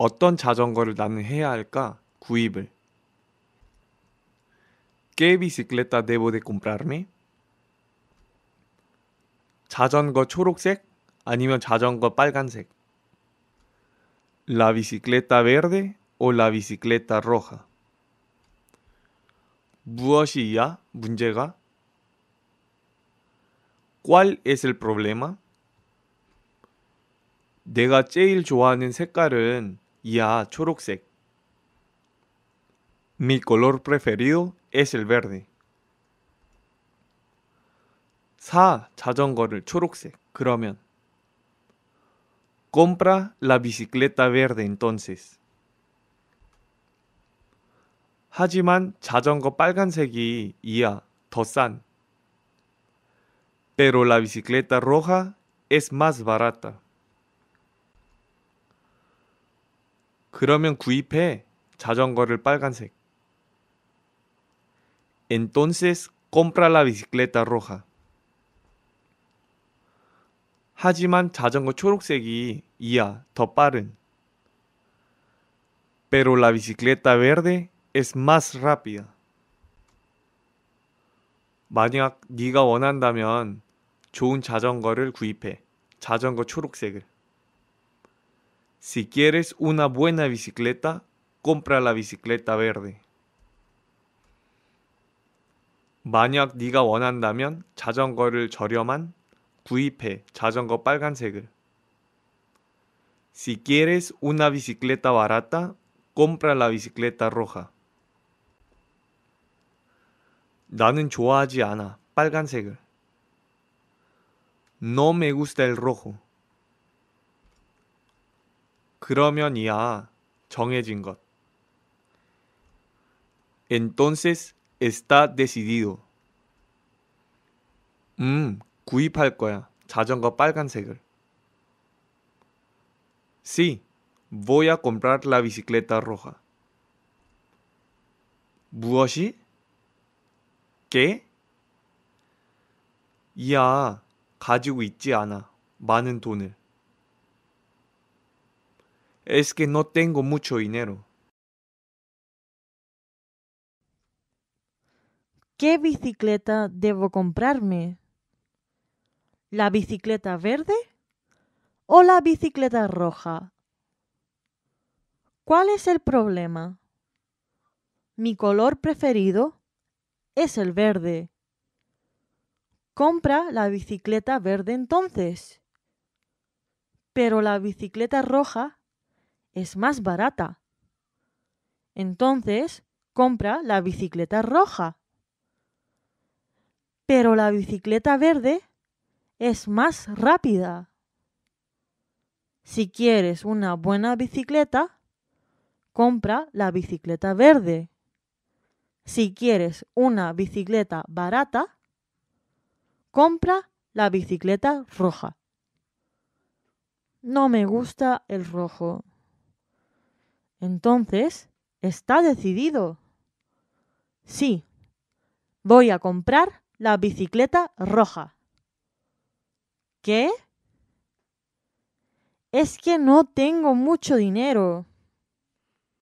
어떤 자전거를 나는 해야 할까? 구입을. ¿Qué bicicleta debo de comprarme? 자전거 초록색 아니면 자전거 빨간색. La bicicleta verde o la bicicleta roja. 무엇이야? 문제가. ¿Cuál es el problema? 내가 제일 좋아하는 색깔은 ya 초록색. Mi color preferido es el verde. 사 자전거를 초록색. 그러면 compra la bicicleta verde entonces. 하지만 자전거 빨간색이 이야 더 싼. Pero la bicicleta roja es más barata. 그러면 구입해. 자전거를 빨간색. Entonces compra la bicicleta roja. 하지만 자전거 초록색이 이야 더 빠른. Pero la bicicleta verde es más rápida. 만약 네가 원한다면 좋은 자전거를 구입해. 자전거 초록색을. Si quieres una buena bicicleta, compra la bicicleta verde. 만약 네가 원한다면 자전거를 저렴한 구입해 자전거 빨간색을. Si quieres una bicicleta barata, compra la bicicleta roja. 나는 좋아하지 않아 빨간색을. No me gusta el rojo. 그러면 이야 정해진 것. Entonces está decidido. 음, 구입할 거야. 자전거 빨간색을. Sí, voy a comprar la bicicleta roja. 무엇이? 게? 이야, 가지고 있지 않아. 많은 돈을. es que no tengo mucho dinero. ¿Qué bicicleta debo comprarme? ¿La bicicleta verde o la bicicleta roja? ¿Cuál es el problema? Mi color preferido es el verde. Compra la bicicleta verde entonces. Pero la bicicleta roja es más barata. Entonces, compra la bicicleta roja. Pero la bicicleta verde es más rápida. Si quieres una buena bicicleta, compra la bicicleta verde. Si quieres una bicicleta barata, compra la bicicleta roja. No me gusta el rojo. Entonces, está decidido. Sí, voy a comprar la bicicleta roja. ¿Qué? Es que no tengo mucho dinero.